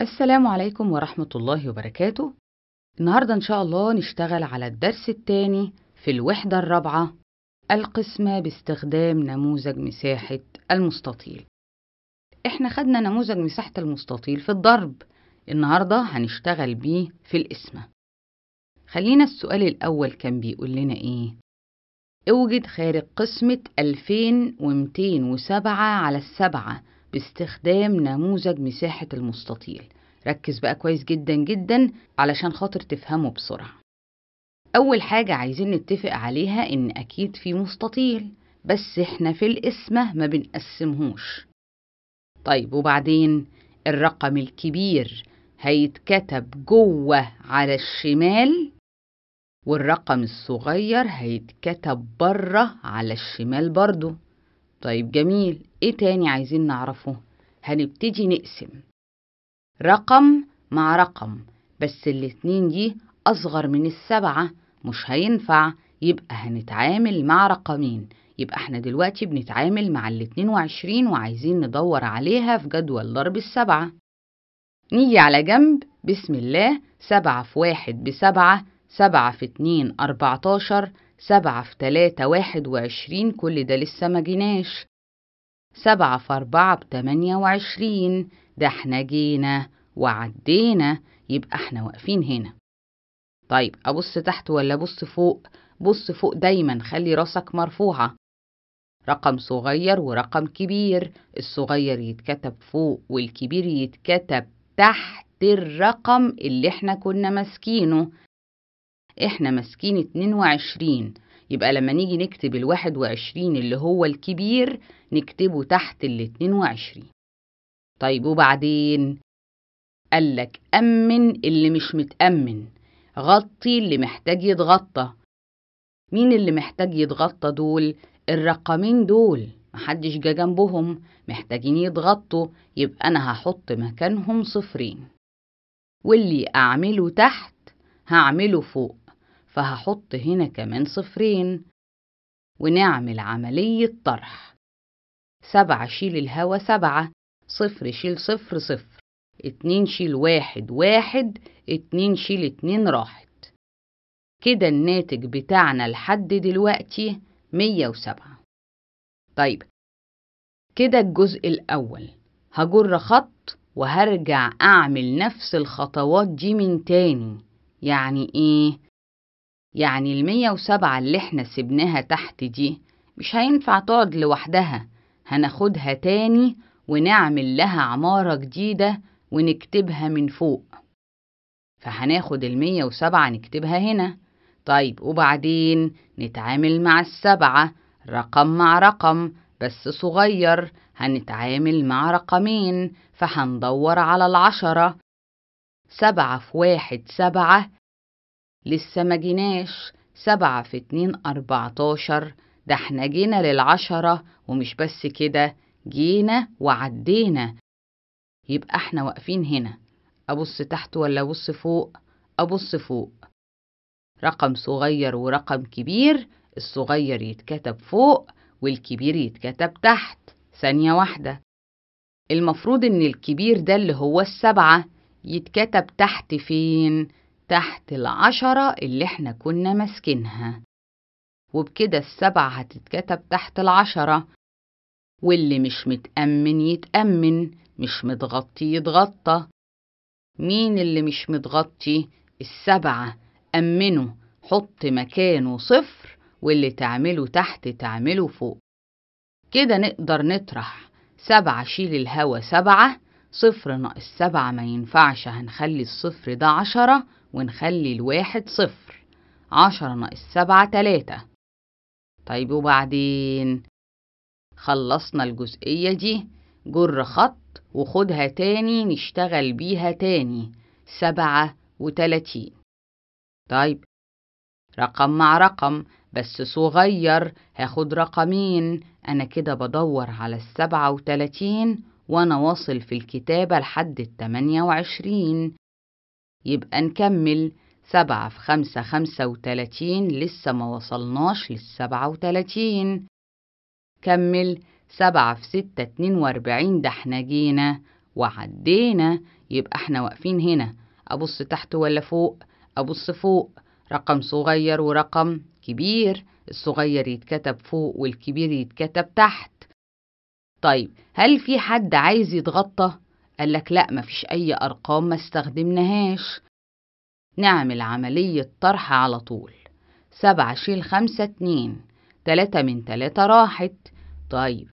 السلام عليكم ورحمة الله وبركاته النهاردة إن شاء الله نشتغل على الدرس الثاني في الوحدة الرابعة القسمة باستخدام نموذج مساحة المستطيل إحنا خدنا نموذج مساحة المستطيل في الضرب النهاردة هنشتغل بيه في القسمة خلينا السؤال الأول كان بيقول لنا إيه؟ اوجد خارج قسمة 2207 على السبعة باستخدام نموذج مساحة المستطيل ركز بقى كويس جدا جدا علشان خاطر تفهمه بسرعة أول حاجة عايزين نتفق عليها إن أكيد في مستطيل بس إحنا في القسمة ما بنقسمهوش طيب وبعدين الرقم الكبير هيتكتب جوه على الشمال والرقم الصغير هيتكتب بره على الشمال برضو طيب جميل ايه تاني عايزين نعرفه هنبتدي نقسم رقم مع رقم بس الاتنين دي أصغر من السبعة مش هينفع يبقى هنتعامل مع رقمين يبقى احنا دلوقتي بنتعامل مع الاتنين وعشرين وعايزين ندور عليها في جدول ضرب السبعة نيجي على جنب بسم الله سبعة في واحد بسبعة سبعة في اتنين أربعتاشر سبعة في تلاتة واحد وعشرين كل ده لسه ما جيناش سبعة في أربعة بتمانية وعشرين ده احنا جينا وعدينا يبقى احنا واقفين هنا طيب أبص تحت ولا أبص فوق؟ بص فوق دايما خلي راسك مرفوعة رقم صغير ورقم كبير الصغير يتكتب فوق والكبير يتكتب تحت الرقم اللي احنا كنا ماسكينه احنا ماسكين اتنين وعشرين يبقى لما نيجي نكتب الواحد وعشرين اللي هو الكبير نكتبه تحت الاتنين وعشرين طيب وبعدين قالك أمن اللي مش متأمن غطي اللي محتاج يتغطى مين اللي محتاج يتغطى دول الرقمين دول محدش جا جنبهم محتاجين يتغطوا يبقى أنا هحط مكانهم صفرين واللي أعمله تحت هعمله فوق فهحط هنا كمان صفرين ونعمل عملية طرح سبعة شيل الهوا سبعة صفر شيل صفر صفر اتنين شيل واحد واحد اتنين شيل اتنين راحت كده الناتج بتاعنا لحد دلوقتي مية وسبعة طيب كده الجزء الأول هجر خط وهرجع أعمل نفس الخطوات دي من تاني يعني إيه؟ يعني المية وسبعة اللي احنا سبناها تحت دي مش هينفع تقعد لوحدها هناخدها تاني ونعمل لها عمارة جديدة ونكتبها من فوق فهناخد المية وسبعة نكتبها هنا طيب وبعدين نتعامل مع السبعة رقم مع رقم بس صغير هنتعامل مع رقمين فهندور على العشرة سبعة في واحد سبعة لسه ما جيناش سبعة في اتنين أربعتاشر ده احنا جينا للعشرة ومش بس كده جينا وعدينا يبقى احنا واقفين هنا أبص تحت ولا أبص فوق أبص فوق رقم صغير ورقم كبير الصغير يتكتب فوق والكبير يتكتب تحت ثانية واحدة المفروض إن الكبير ده اللي هو السبعة يتكتب تحت فين؟ تحت العشرة اللي احنا كنا ماسكينها وبكده السبعة هتتكتب تحت العشرة واللي مش متأمن يتأمن مش متغطي يتغطى مين اللي مش متغطي السبعة أمنه حط مكانه صفر واللي تعمله تحت تعمله فوق كده نقدر نطرح سبعة شيل الهوا سبعة صفر ناقص سبعة ما ينفعش هنخلي الصفر ده عشرة ونخلي الواحد صفر عشرة ناقص سبعة تلاتة طيب وبعدين خلصنا الجزئية دي جر خط وخدها تاني نشتغل بيها تاني سبعة وتلاتين طيب رقم مع رقم بس صغير هاخد رقمين أنا كده بدور على السبعة وتلاتين وأنا واصل في الكتابة لحد التمانية وعشرين يبقى نكمل سبعة في خمسة خمسة وتلاتين لسه ما وصلناش للسبعة وتلاتين كمل سبعة في ستة اتنين واربعين ده احنا جينا وعدينا يبقى احنا واقفين هنا أبص تحت ولا فوق أبص فوق رقم صغير ورقم كبير الصغير يتكتب فوق والكبير يتكتب تحت طيب هل في حد عايز يتغطى قال لك لا مفيش أي أرقام ما استخدمناهاش نعمل عملية طرح على طول سبعة شيل خمسة اتنين تلاتة من تلاتة راحت طيب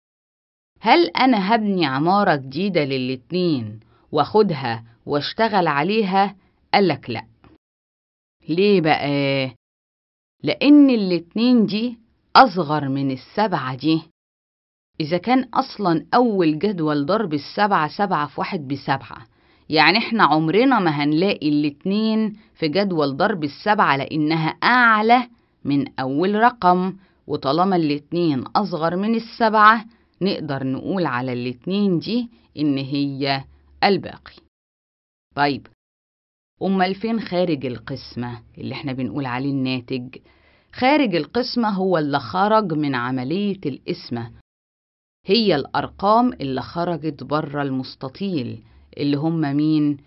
هل أنا هبني عمارة جديدة للاتنين واخدها واشتغل عليها؟ قالك لأ ليه بقى؟ لأن الاتنين دي أصغر من السبعة دي إذا كان أصلا أول جدول ضرب السبعة سبعة في واحد بسبعة يعني إحنا عمرنا ما هنلاقي الاتنين في جدول ضرب السبعة لأنها أعلى من أول رقم وطالما الاتنين أصغر من السبعة نقدر نقول على الاتنين دي إن هي الباقي طيب أمال فين خارج القسمة اللي إحنا بنقول عليه الناتج؟ خارج القسمة هو اللي خرج من عملية القسمة هي الأرقام اللي خرجت بره المستطيل اللي هم مين؟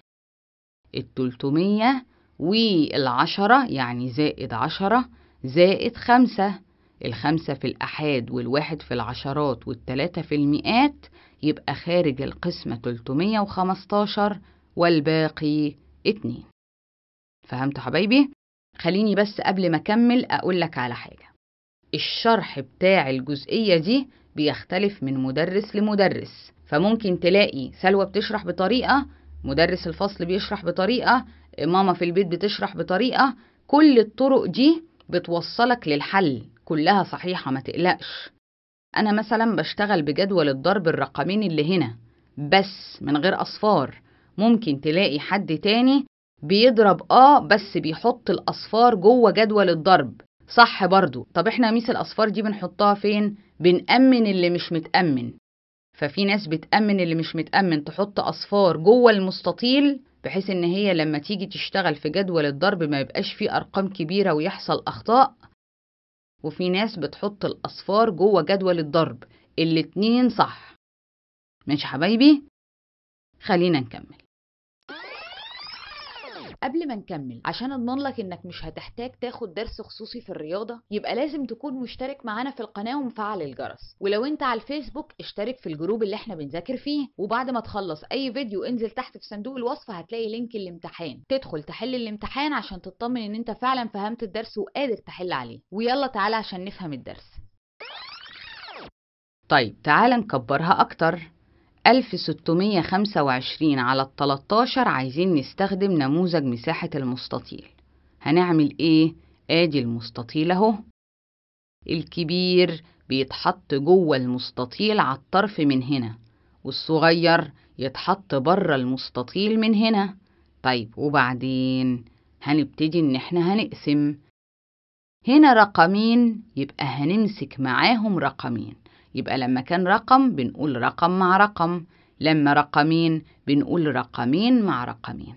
التلتمية والعشرة يعني زائد عشرة زائد خمسة الخمسة في الأحاد والواحد في العشرات والتلاتة في المئات يبقى خارج القسمة تلتمية وخمستاشر والباقي اتنين فهمت حبايبي؟ خليني بس قبل ما أكمل أقولك على حاجة الشرح بتاع الجزئية دي بيختلف من مدرس لمدرس فممكن تلاقي سلوى بتشرح بطريقة مدرس الفصل بيشرح بطريقة ماما في البيت بتشرح بطريقة كل الطرق دي بتوصلك للحل كلها صحيحة ما تقلقش أنا مثلا بشتغل بجدول الضرب الرقمين اللي هنا بس من غير أصفار ممكن تلاقي حد تاني بيضرب آه بس بيحط الأصفار جوه جدول الضرب صح برضو طب احنا ميس الأصفار دي بنحطها فين؟ بنأمن اللي مش متأمن ففي ناس بتأمن اللي مش متأمن تحط أصفار جوه المستطيل بحيث إن هي لما تيجي تشتغل في جدول الضرب ما يبقاش فيه أرقام كبيرة ويحصل أخطاء وفي ناس بتحط الأصفار جوه جدول الضرب الاتنين صح ماشي حبايبي خلينا نكمل قبل ما نكمل عشان اضمن لك انك مش هتحتاج تاخد درس خصوصي في الرياضه يبقى لازم تكون مشترك معانا في القناه ومفعل الجرس ولو انت على الفيسبوك اشترك في الجروب اللي احنا بنذاكر فيه وبعد ما تخلص اي فيديو انزل تحت في صندوق الوصف هتلاقي لينك الامتحان تدخل تحل الامتحان عشان تطمن ان انت فعلا فهمت الدرس وقادر تحل عليه ويلا تعالى عشان نفهم الدرس طيب تعالى نكبرها اكتر 1625 على 13 عايزين نستخدم نموذج مساحة المستطيل هنعمل ايه؟ ادي المستطيل اهو الكبير بيتحط جوه المستطيل على الطرف من هنا والصغير يتحط بره المستطيل من هنا طيب وبعدين هنبتدي ان احنا هنقسم هنا رقمين يبقى هنمسك معاهم رقمين يبقى لما كان رقم بنقول رقم مع رقم لما رقمين بنقول رقمين مع رقمين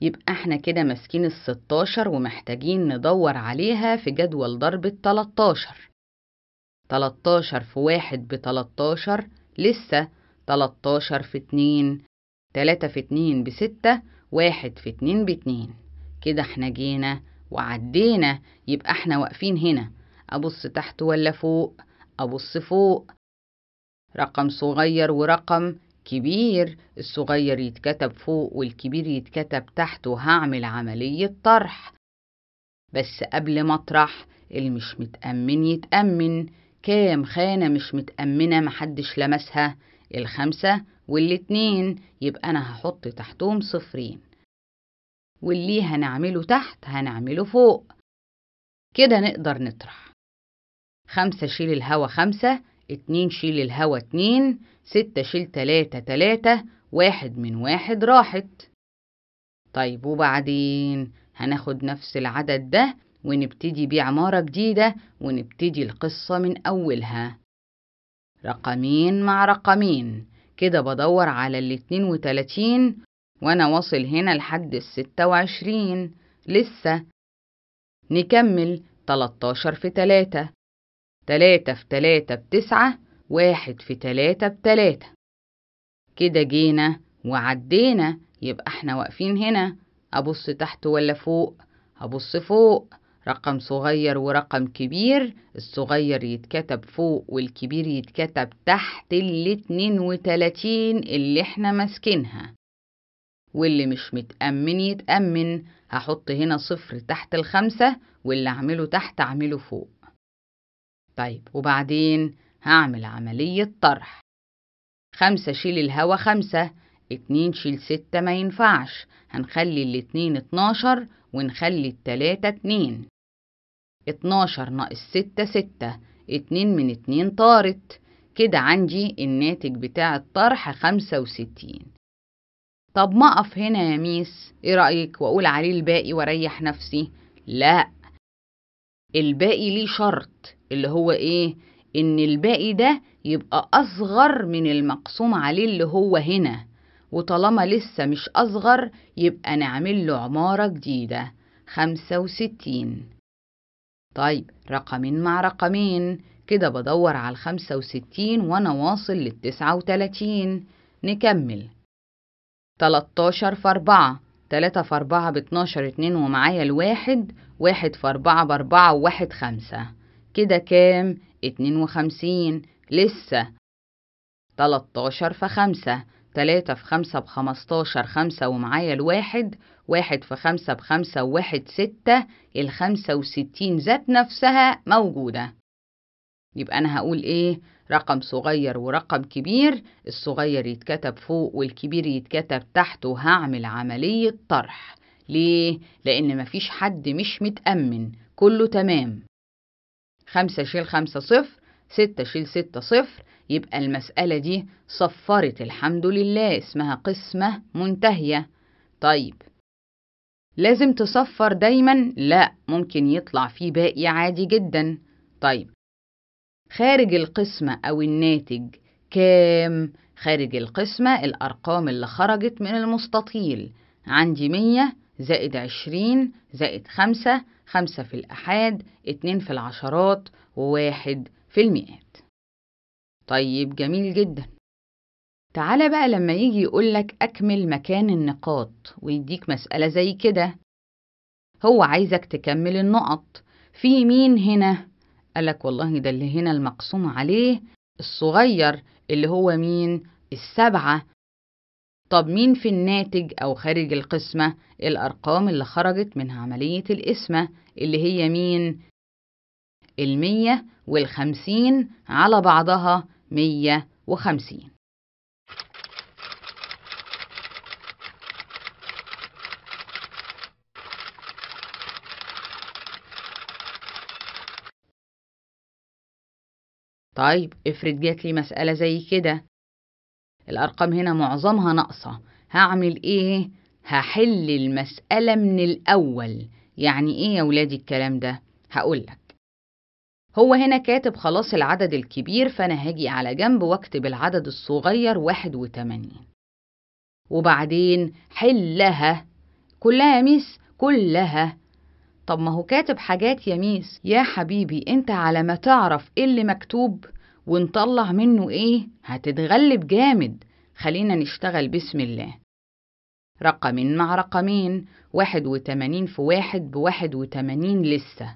يبقى احنا كده ماسكين الستاشر ومحتاجين ندور عليها في جدول ضرب التلاتاشر تلاتاشر في واحد بتلاتاشر لسه تلاتاشر في اتنين تلاتة في اتنين بستة واحد في اتنين باتنين كده احنا جينا وعدينا يبقى احنا واقفين هنا أبص تحت ولا فوق أبص فوق رقم صغير ورقم كبير الصغير يتكتب فوق والكبير يتكتب تحت وهعمل عملية طرح بس قبل ما اطرح المش متأمن يتأمن كام خانة مش متأمنة محدش لمسها الخمسة والاتنين يبقى أنا هحط تحتهم صفرين واللي هنعمله تحت هنعمله فوق كده نقدر نطرح خمسة شيل الهوا خمسة اتنين شيل الهوا اتنين ستة شيل تلاتة تلاتة واحد من واحد راحت طيب وبعدين هناخد نفس العدد ده ونبتدي بيه عمارة جديدة ونبتدي القصة من أولها رقمين مع رقمين كده بدور على الاتنين وتلاتين وأنا واصل هنا لحد الستة وعشرين لسه نكمل تلاتاشر في تلاتة تلاتة في تلاتة بتسعة واحد في تلاتة بتلاتة كده جينا وعدينا يبقى احنا واقفين هنا أبص تحت ولا فوق هبص فوق رقم صغير ورقم كبير الصغير يتكتب فوق والكبير يتكتب تحت الاتنين وتلاتين اللي احنا ماسكينها واللي مش متأمن يتأمن هحط هنا صفر تحت الخمسة واللي اعمله تحت اعمله فوق طيب وبعدين هعمل عملية طرح خمسة شيل الهوا خمسة اتنين شيل ستة ما ينفعش هنخلي الاتنين اتناشر ونخلي التلاتة اتنين اتناشر ناقص ستة ستة اتنين من اتنين طارت كده عندي الناتج بتاع الطرح خمسة وستين طب ما أقف هنا يا ميس ايه رأيك وأقول عليه الباقي وأريح نفسي؟ لأ الباقي ليه شرط اللي هو ايه ان الباقي ده يبقى اصغر من المقسوم عليه اللي هو هنا وطالما لسه مش اصغر يبقى نعمل له عمارة جديدة خمسة وستين طيب رقمين مع رقمين كده بدور على الخمسة وستين وانا واصل للتسعة وتلاتين نكمل تلاتاشر في أربعة تلاتة في أربعة باتناشر اتنين ومعايا الواحد واحد في أربعة بأربعة وواحد خمسة كده كام؟ اتنين وخمسين لسه تلاتاشر في خمسة تلاتة في خمسة بخمستاشر خمسة ومعايا الواحد واحد في خمسة بخمسة وواحد ستة الخمسة وستين ذات نفسها موجودة يبقى أنا هقول إيه؟ رقم صغير ورقم كبير الصغير يتكتب فوق والكبير يتكتب تحت وهعمل عملية طرح ليه؟ لأن مفيش حد مش متأمن كله تمام خمسة شيل خمسة صفر ستة شيل ستة صفر يبقى المسألة دي صفرت الحمد لله اسمها قسمة منتهية طيب لازم تصفر دايما؟ لا ممكن يطلع فيه باقي عادي جدا طيب خارج القسمة أو الناتج كام؟ خارج القسمة الأرقام اللي خرجت من المستطيل عندي مية زائد عشرين زائد خمسة خمسة في الأحاد اتنين في العشرات وواحد في المئات طيب جميل جدا تعالى بقى لما يجي يقولك أكمل مكان النقاط ويديك مسألة زي كده هو عايزك تكمل النقط في مين هنا؟ قال لك والله ده اللي هنا المقسوم عليه الصغير اللي هو مين السبعة طب مين في الناتج أو خارج القسمة الأرقام اللي خرجت من عملية القسمة اللي هي مين المية والخمسين على بعضها مية وخمسين طيب افرض جات لي مسألة زي كده الأرقام هنا معظمها ناقصة هعمل إيه؟ هحل المسألة من الأول يعني إيه يا ولادي الكلام ده؟ هقولك هو هنا كاتب خلاص العدد الكبير فأنا هاجي على جنب واكتب العدد الصغير واحد وتمانين وبعدين حلها كلها يا ميس كلها طب ما هو كاتب حاجات يا ميس يا حبيبي انت على ما تعرف ايه اللي مكتوب ونطلع منه ايه هتتغلب جامد خلينا نشتغل بسم الله رقمين مع رقمين واحد وتمانين في واحد بواحد وتمانين لسه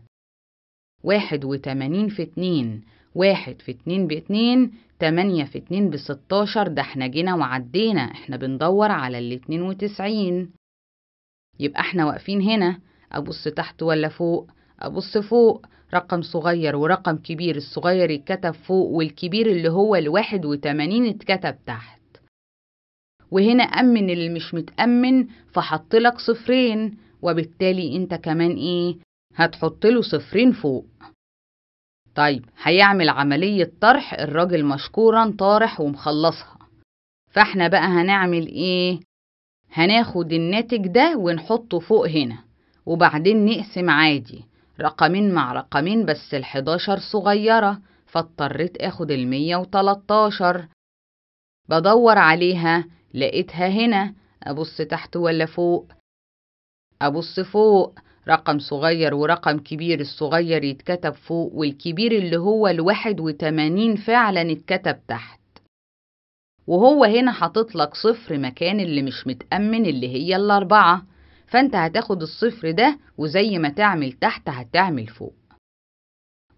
واحد وتمانين في اتنين واحد في اتنين باتنين تمانية في اتنين بستاشر ده احنا جينا وعدينا احنا بندور على الاتنين وتسعين يبقى احنا واقفين هنا أبص تحت ولا فوق أبص فوق رقم صغير ورقم كبير الصغير اتكتب فوق والكبير اللي هو الواحد وتمانين اتكتب تحت وهنا أمن اللي مش متأمن فحطلك صفرين وبالتالي انت كمان ايه هتحطله صفرين فوق طيب هيعمل عملية طرح الراجل مشكورا طارح ومخلصها فاحنا بقى هنعمل ايه هناخد الناتج ده ونحطه فوق هنا وبعدين نقسم عادي رقمين مع رقمين بس الحداشر صغيرة فاضطريت اخد المية وتلاتاشر بدور عليها لقيتها هنا أبص تحت ولا فوق أبص فوق رقم صغير ورقم كبير الصغير يتكتب فوق والكبير اللي هو الواحد وتمانين فعلا اتكتب تحت وهو هنا حاطط لك صفر مكان اللي مش متأمن اللي هي الأربعة فانت هتاخد الصفر ده وزي ما تعمل تحت هتعمل فوق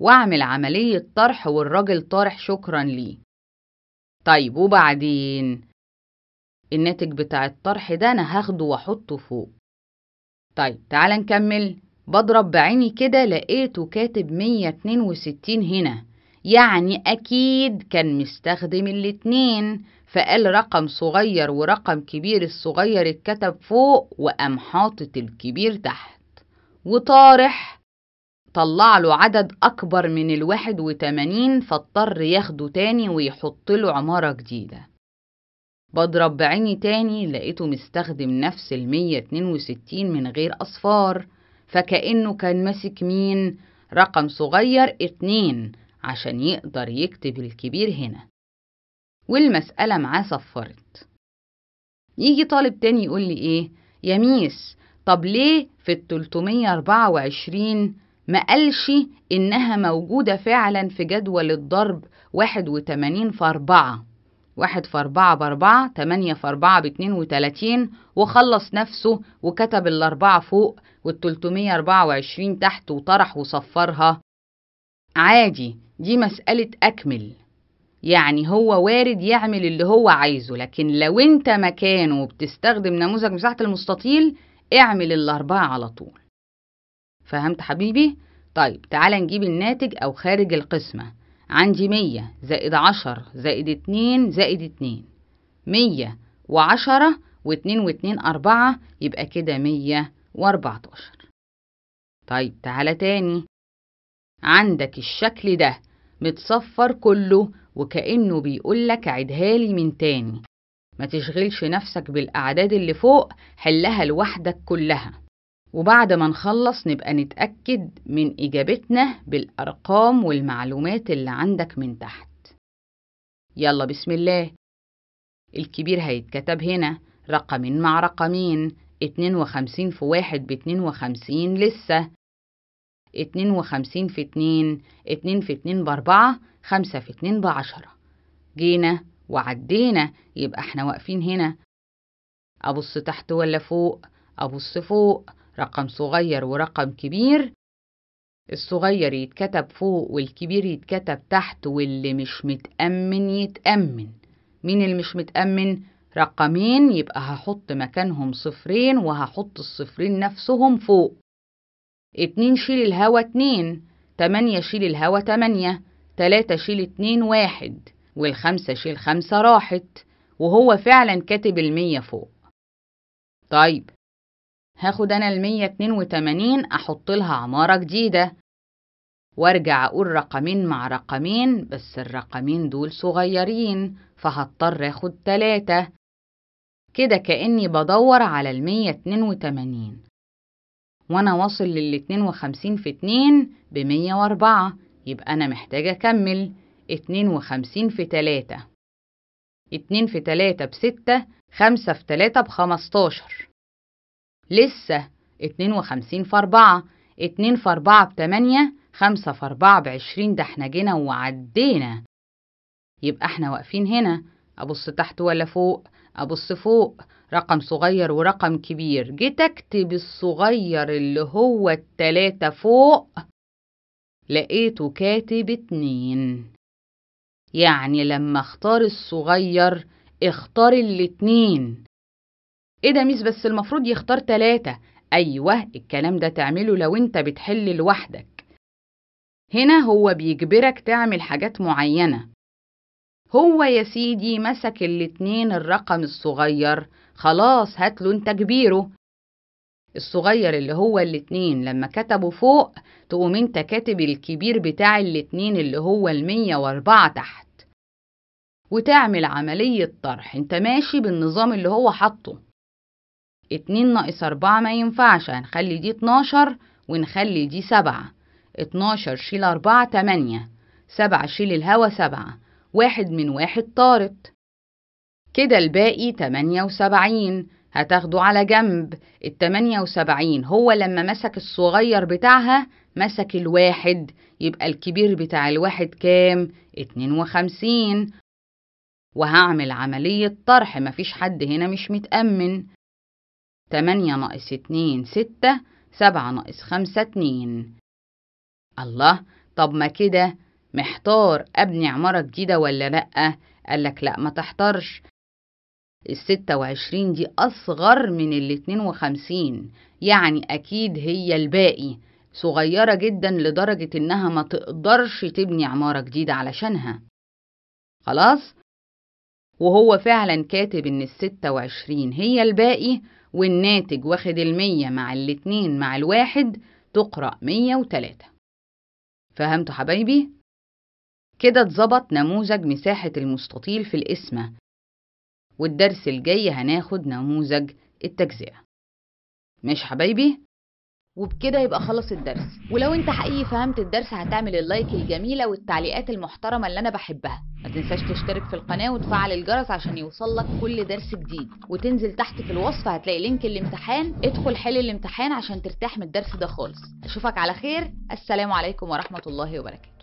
واعمل عملية طرح والراجل طارح شكرا ليه طيب وبعدين الناتج بتاع الطرح ده انا هاخده واحطه فوق طيب تعال نكمل بضرب بعيني كده لقيته كاتب 162 هنا يعني أكيد كان مستخدم الاتنين فقال رقم صغير ورقم كبير الصغير اتكتب فوق وقام حاطط الكبير تحت وطارح طلع له عدد أكبر من الواحد وتمانين فاضطر ياخده تاني ويحط له عمارة جديدة بضرب بعيني تاني لقيته مستخدم نفس المية اتنين وستين من غير أصفار فكأنه كان ماسك مين رقم صغير اتنين عشان يقدر يكتب الكبير هنا والمسألة معاه صفرت يجي طالب تاني يقول لي إيه يا ميس طب ليه في ال 324 ما قالش إنها موجودة فعلا في جدول الضرب 81 في 4 واحد في أربعة بأربعة تمانية في أربعة باتنين وتلاتين وخلص نفسه وكتب الأربعة فوق والتلتمية أربعة وعشرين تحت وطرح وصفرها عادي دي مسألة أكمل يعني هو وارد يعمل اللي هو عايزه لكن لو انت مكانه وبتستخدم نموذج مساحة المستطيل اعمل الأربعة على طول فهمت حبيبي؟ طيب تعالى نجيب الناتج أو خارج القسمة عندي مية زائد عشر زائد اتنين زائد اتنين مية وعشرة واتنين واتنين أربعة يبقى كده مية وأربعتاشر طيب تعالى تاني عندك الشكل ده متصفر كله وكأنه بيقول لك عدها لي من تاني ما تشغلش نفسك بالأعداد اللي فوق حلها لوحدك كلها وبعد ما نخلص نبقى نتأكد من إجابتنا بالأرقام والمعلومات اللي عندك من تحت يلا بسم الله الكبير هيتكتب هنا رقمين مع رقمين اتنين وخمسين في واحد باتنين وخمسين لسه اتنين وخمسين في اتنين اتنين في اتنين باربعة خمسة في اتنين بعشرة جينا وعدينا يبقى احنا واقفين هنا أبص تحت ولا فوق أبص فوق رقم صغير ورقم كبير الصغير يتكتب فوق والكبير يتكتب تحت واللي مش متأمن يتأمن مين اللي مش متأمن؟ رقمين يبقى هحط مكانهم صفرين وهحط الصفرين نفسهم فوق اتنين شيل الهوا اتنين تمانية شيل الهوا تمانية تلاتة شيل اتنين واحد والخمسة شيل خمسة راحت وهو فعلا كاتب المية فوق طيب هاخد أنا المية اتنين وتمانين أحط لها عمارة جديدة وارجع أقول رقمين مع رقمين بس الرقمين دول صغيرين فهضطر أخد تلاتة كده كأني بدور على المية اتنين وتمانين وأنا واصل للاتنين وخمسين في اتنين بمية وأربعة يبقى أنا محتاجة أكمل اتنين وخمسين في تلاتة اتنين في تلاتة بستة خمسة في تلاتة بخمستاشر لسه اتنين وخمسين في أربعة اتنين في أربعة بتمانية خمسة في أربعة بعشرين ده احنا جينا وعدينا يبقى احنا واقفين هنا أبص تحت ولا فوق أبص فوق رقم صغير ورقم كبير جيت أكتب الصغير اللي هو التلاتة فوق لقيته كاتب اتنين يعني لما اختار الصغير اختار الاتنين ايه ده ميس بس المفروض يختار تلاتة ايوه الكلام ده تعمله لو انت بتحل لوحدك هنا هو بيجبرك تعمل حاجات معينة هو يا سيدي مسك الاتنين الرقم الصغير خلاص هاتله انت كبيره الصغير اللي هو الاتنين لما كتبوا فوق تقوم انت كاتب الكبير بتاع الاتنين اللي هو المية واربعة تحت وتعمل عملية طرح انت ماشي بالنظام اللي هو حطه اتنين ناقص اربعة ما ينفعش هنخلي دي اتناشر ونخلي دي سبعة اتناشر شيل اربعة تمانية سبعة شيل الهوا سبعة واحد من واحد طارت كده الباقي تمانية وسبعين هتاخده على جنب التمانية وسبعين هو لما مسك الصغير بتاعها مسك الواحد يبقى الكبير بتاع الواحد كام؟ اتنين وخمسين وهعمل عملية طرح مفيش حد هنا مش متأمن تمانية ناقص اتنين ستة سبعة ناقص خمسة اتنين الله طب ما كده محتار أبني عمارة جديدة ولا لأ؟ قالك لأ ما تحترش الستة وعشرين دي أصغر من الاتنين وخمسين يعني أكيد هي الباقي صغيرة جدا لدرجة إنها ما تقدرش تبني عمارة جديدة علشانها خلاص؟ وهو فعلا كاتب إن الستة وعشرين هي الباقي والناتج واخد المية مع الاتنين مع الواحد تقرأ مية وتلاتة فهمتوا حبايبي؟ كده اتظبط نموذج مساحة المستطيل في القسمة والدرس الجاي هناخد نموذج التجزئة مش حبايبي؟ وبكده يبقى خلص الدرس ولو انت حقيقي فهمت الدرس هتعمل اللايك الجميلة والتعليقات المحترمة اللي انا بحبها ما تنساش تشترك في القناة وتفعل الجرس عشان يوصلك كل درس جديد وتنزل تحت في الوصف هتلاقي لينك الامتحان ادخل حل الامتحان عشان ترتاح من الدرس ده خالص اشوفك على خير السلام عليكم ورحمة الله وبركاته